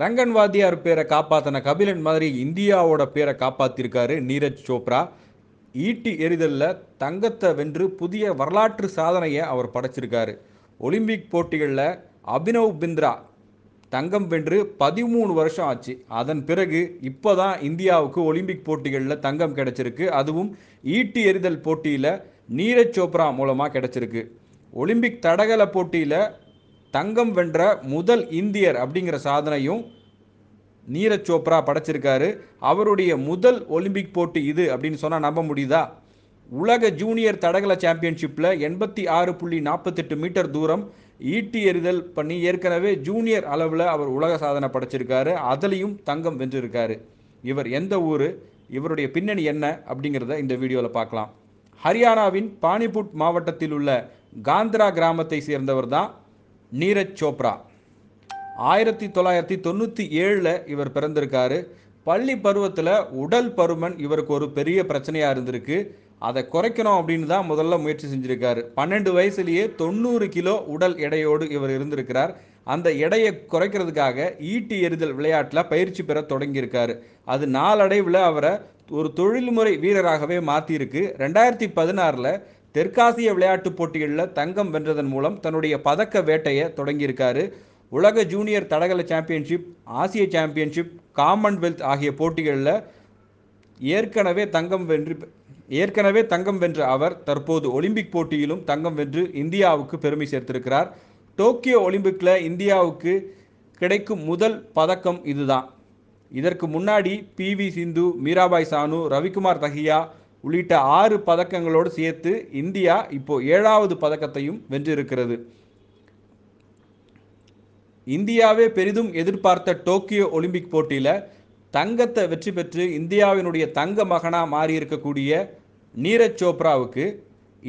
ரங்கன் வாத்தியார் பேரை காப்பாற்றின கபிலன் மாதிரி இந்தியாவோட பேரை காப்பாத்திருக்காரு நீரஜ் சோப்ரா ஈட்டி எறிதலில் தங்கத்தை வென்று புதிய வரலாற்று சாதனையை அவர் படைச்சிருக்காரு ஒலிம்பிக் போட்டிகளில் அபினவ் பிந்த்ரா தங்கம் வென்று பதிமூணு வருஷம் ஆச்சு அதன் பிறகு இப்போ தான் இந்தியாவுக்கு ஒலிம்பிக் போட்டிகளில் தங்கம் கிடைச்சிருக்கு அதுவும் ஈட்டி எறிதல் போட்டியில் நீரஜ் சோப்ரா மூலமாக கிடைச்சிருக்கு ஒலிம்பிக் தடகள போட்டியில் தங்கம் வென்ற முதல் இந்தியர் அப்படிங்கிற சாதனையும் நீரஜ் சோப்ரா படைச்சிருக்காரு அவருடைய முதல் ஒலிம்பிக் போட்டி இது அப்படின்னு சொன்னால் நம்ப முடியுதா உலக ஜூனியர் தடகள சாம்பியன்ஷிப்பில் எண்பத்தி ஆறு புள்ளி நாற்பத்தெட்டு மீட்டர் தூரம் ஈட்டி எறிதல் பண்ணி ஏற்கனவே ஜூனியர் அளவில் அவர் உலக சாதனை படைச்சிருக்காரு அதுலேயும் தங்கம் வென்றிருக்காரு இவர் எந்த ஊர் இவருடைய பின்னணி என்ன அப்படிங்கிறத இந்த வீடியோவில் பார்க்கலாம் ஹரியானாவின் பானிபுட் மாவட்டத்தில் உள்ள காந்திரா கிராமத்தை சேர்ந்தவர் தான் நீரஜ் சோப்ரா ஆயிரத்தி தொள்ளாயிரத்தி தொண்ணூற்றி ஏழில் இவர் பிறந்திருக்காரு பள்ளி பருவத்தில் உடல் பருமன் இவருக்கு ஒரு பெரிய பிரச்சனையாக இருந்திருக்கு அதை குறைக்கணும் அப்படின்னு தான் முதல்ல முயற்சி செஞ்சுருக்காரு பன்னெண்டு வயசுலேயே தொண்ணூறு கிலோ உடல் எடையோடு இவர் இருந்திருக்கிறார் அந்த எடையை குறைக்கிறதுக்காக ஈட்டி எறிதல் விளையாட்டில் பயிற்சி பெற தொடங்கியிருக்காரு அது நாளடைவில் அவரை ஒரு தொழில்முறை வீரராகவே மாற்றியிருக்கு ரெண்டாயிரத்தி பதினாறில் தெற்காசிய விளையாட்டுப் போட்டிகளில் தங்கம் வென்றதன் மூலம் தன்னுடைய பதக்க வேட்டையை தொடங்கியிருக்காரு உலக ஜூனியர் தடகள சாம்பியன்ஷிப் ஆசிய சாம்பியன்ஷிப் காமன்வெல்த் ஆகிய போட்டிகளில் ஏற்கனவே தங்கம் வென்று ஏற்கனவே தங்கம் வென்ற அவர் தற்போது ஒலிம்பிக் போட்டியிலும் தங்கம் வென்று இந்தியாவுக்கு பெருமை சேர்த்திருக்கிறார் டோக்கியோ ஒலிம்பிக்கில் இந்தியாவுக்கு கிடைக்கும் முதல் பதக்கம் இதுதான் இதற்கு முன்னாடி பி வி சிந்து மீராபாய் சானு ரவிக்குமார் தஹியா உள்ளிட்ட ஆறு பதக்கங்களோடு சேர்த்து இந்தியா இப்போ ஏழாவது பதக்கத்தையும் வென்றிருக்கிறது இந்தியாவே பெரிதும் எதிர்பார்த்த டோக்கியோ ஒலிம்பிக் போட்டியில் தங்கத்தை வெற்றி பெற்று இந்தியாவினுடைய தங்க மகனாக மாறியிருக்கக்கூடிய நீரஜ் சோப்ராவுக்கு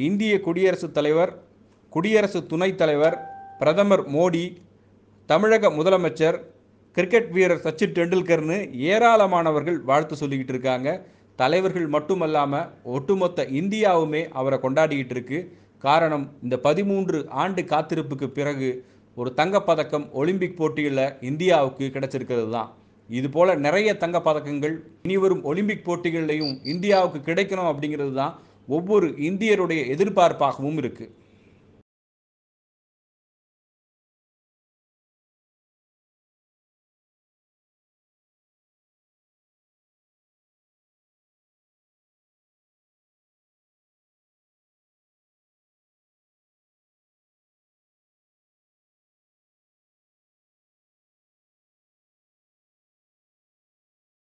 இந்திய குடியரசுத் தலைவர் குடியரசு துணைத் தலைவர் பிரதமர் மோடி தமிழக முதலமைச்சர் கிரிக்கெட் வீரர் சச்சின் டெண்டுல்கர்னு ஏராளமானவர்கள் வாழ்த்து சொல்லிக்கிட்டு இருக்காங்க தலைவர்கள் மட்டுமல்லாமல் ஒட்டுமொத்த இந்தியாவுமே அவரை கொண்டாடிக்கிட்டு இருக்கு காரணம் இந்த பதிமூன்று ஆண்டு காத்திருப்புக்கு பிறகு ஒரு தங்கப்பதக்கம் ஒலிம்பிக் போட்டியில் இந்தியாவுக்கு கிடைச்சிருக்கிறது தான் இது போல் நிறைய தங்கப்பதக்கங்கள் இனிவரும் ஒலிம்பிக் போட்டிகள்லையும் இந்தியாவுக்கு கிடைக்கணும் அப்படிங்கிறது தான் ஒவ்வொரு இந்தியருடைய எதிர்பார்ப்பாகவும் இருக்குது